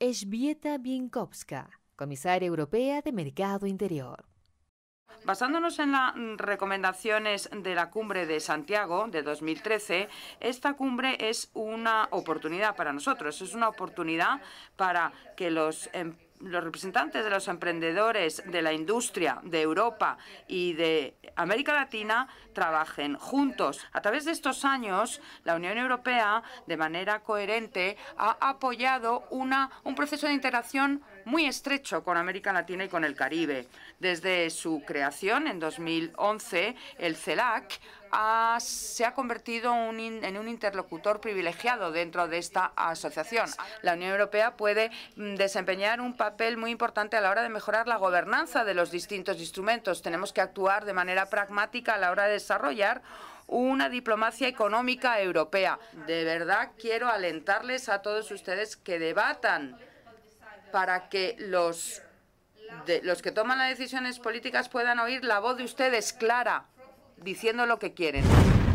Esbieta Bienkowska, comisaria europea de Mercado Interior. Basándonos en las recomendaciones de la cumbre de Santiago de 2013, esta cumbre es una oportunidad para nosotros, es una oportunidad para que los empresarios los representantes de los emprendedores de la industria de Europa y de América Latina trabajen juntos. A través de estos años, la Unión Europea, de manera coherente, ha apoyado un proceso de integración muy estrecho con América Latina y con el Caribe. Desde su creación en 2011, el CELAC se ha convertido en un interlocutor privilegiado dentro de esta asociación. La Unión Europea puede mm, desempeñar un papel muy importante a la hora de mejorar la gobernanza de los distintos instrumentos. Tenemos que actuar de manera pragmática a la hora de desarrollar una diplomacia económica europea. De verdad quiero alentarles a todos ustedes que debatan para que los, los que toman las decisiones políticas puedan oír la voz de ustedes clara diciendo lo que quieren.